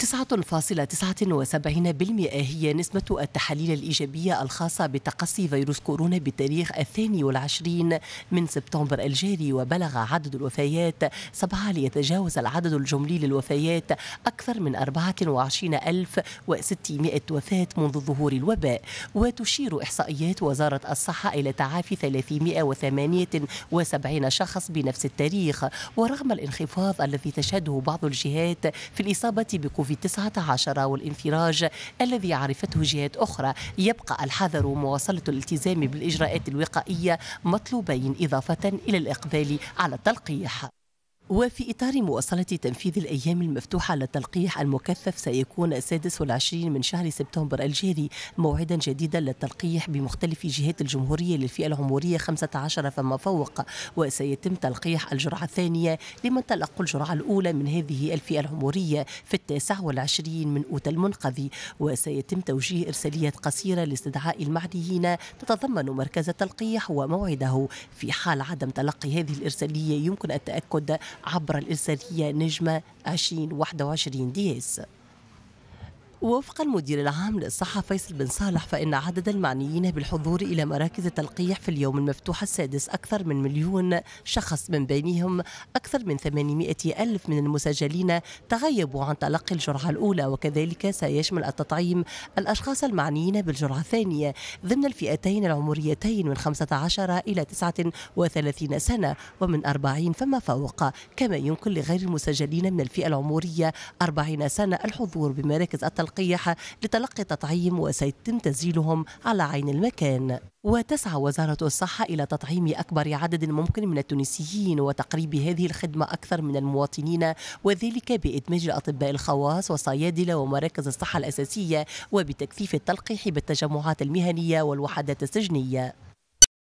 9.79% هي نسبة التحاليل الإيجابية الخاصة بتقصي فيروس كورونا بالتاريخ الثاني والعشرين من سبتمبر الجاري وبلغ عدد الوفيات سبعة ليتجاوز العدد الجملي للوفيات أكثر من 24600 وفاة منذ ظهور الوباء وتشير إحصائيات وزارة الصحة إلى تعافي 378 شخص بنفس التاريخ ورغم الانخفاض الذي تشهده بعض الجهات في الإصابة بكوفيد كوفيد 19 والانفراج الذي عرفته جهات أخرى يبقى الحذر ومواصلة الالتزام بالإجراءات الوقائية مطلوبين إضافة إلى الإقبال على التلقيح وفي إطار مواصلة تنفيذ الأيام المفتوحة للتلقيح المكثف سيكون السادس والعشرين من شهر سبتمبر الجاري موعدا جديدا للتلقيح بمختلف جهات الجمهورية للفئة العمرية 15 فما فوق وسيتم تلقيح الجرعة الثانية لمن تلقوا الجرعة الأولى من هذه الفئة العمرية في التاسع والعشرين من أوت المنقذ وسيتم توجيه إرساليات قصيرة لاستدعاء المعنيين تتضمن مركز التلقيح وموعده في حال عدم تلقي هذه الإرسالية يمكن التأكد عبر الإرسالية نجمة 2021 دياز ووفق المدير العام للصحة فيصل بن صالح فإن عدد المعنيين بالحضور إلى مراكز التلقيح في اليوم المفتوح السادس أكثر من مليون شخص من بينهم أكثر من 800 ألف من المسجلين تغيبوا عن تلقي الجرعة الأولى وكذلك سيشمل التطعيم الأشخاص المعنيين بالجرعة الثانية ضمن الفئتين العمريتين من 15 إلى 39 سنة ومن 40 فما فوق كما يمكن لغير المسجلين من الفئة العمرية 40 سنة الحضور بمراكز التلقيح والقياحة لتلقي تطعيم وسيتم تسجيلهم على عين المكان وتسعى وزارة الصحة إلى تطعيم أكبر عدد ممكن من التونسيين وتقريب هذه الخدمة أكثر من المواطنين وذلك بإدماج الأطباء الخواص والصيادلة ومراكز الصحة الأساسية وبتكثيف التلقيح بالتجمعات المهنية والوحدات السجنية